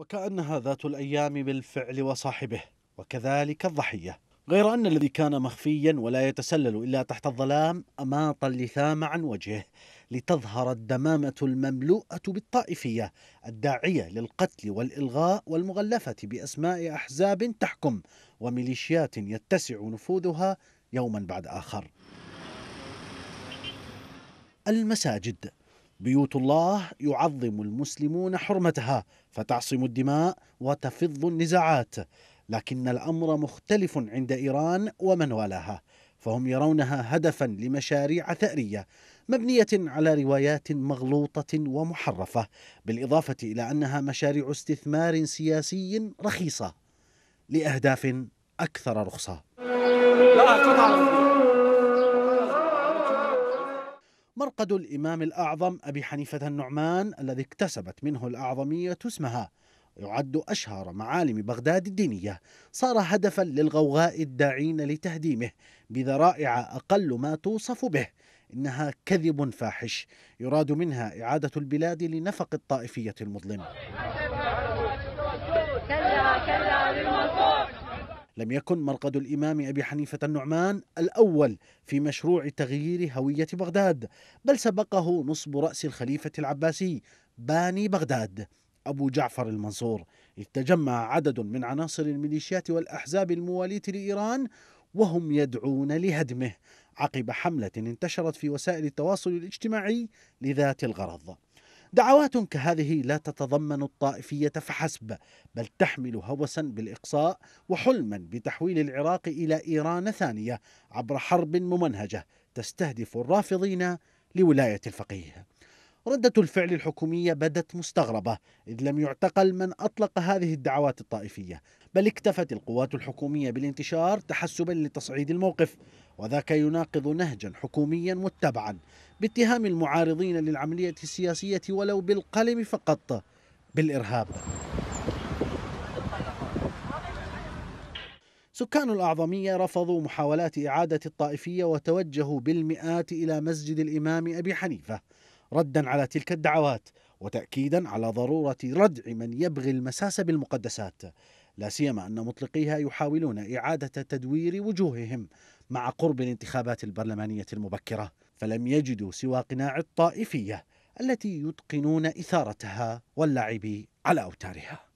وكأنها ذات الأيام بالفعل وصاحبه وكذلك الضحية غير أن الذي كان مخفيا ولا يتسلل إلا تحت الظلام أماط اللثام عن وجهه لتظهر الدمامة المملوءة بالطائفية الداعية للقتل والإلغاء والمغلفة بأسماء أحزاب تحكم وميليشيات يتسع نفوذها يوما بعد آخر المساجد بيوت الله يعظم المسلمون حرمتها فتعصم الدماء وتفض النزاعات لكن الأمر مختلف عند إيران ومن والاها فهم يرونها هدفا لمشاريع ثأرية مبنية على روايات مغلوطة ومحرفة بالإضافة إلى أنها مشاريع استثمار سياسي رخيصة لأهداف أكثر رخصة لا مرقد الإمام الأعظم أبي حنيفة النعمان الذي اكتسبت منه الأعظمية اسمها يعد أشهر معالم بغداد الدينية صار هدفا للغوغاء الداعين لتهديمه بذرائع أقل ما توصف به إنها كذب فاحش يراد منها إعادة البلاد لنفق الطائفية المظلم كلا كلا لم يكن مرقد الإمام أبي حنيفة النعمان الأول في مشروع تغيير هوية بغداد بل سبقه نصب رأس الخليفة العباسي باني بغداد أبو جعفر المنصور إذ تجمع عدد من عناصر الميليشيات والأحزاب الموالية لإيران وهم يدعون لهدمه عقب حملة انتشرت في وسائل التواصل الاجتماعي لذات الغرض دعوات كهذه لا تتضمن الطائفيه فحسب بل تحمل هوسا بالاقصاء وحلما بتحويل العراق الى ايران ثانيه عبر حرب ممنهجه تستهدف الرافضين لولايه الفقيه ردة الفعل الحكومية بدت مستغربة إذ لم يعتقل من أطلق هذه الدعوات الطائفية بل اكتفت القوات الحكومية بالانتشار تحسبا لتصعيد الموقف وذاك يناقض نهجا حكوميا متبعا باتهام المعارضين للعملية السياسية ولو بالقلم فقط بالإرهاب سكان الأعظمية رفضوا محاولات إعادة الطائفية وتوجهوا بالمئات إلى مسجد الإمام أبي حنيفة ردا على تلك الدعوات وتأكيدا على ضرورة ردع من يبغي المساس بالمقدسات لا سيما أن مطلقيها يحاولون إعادة تدوير وجوههم مع قرب الانتخابات البرلمانية المبكرة فلم يجدوا سوى قناع الطائفية التي يتقنون إثارتها واللعب على أوتارها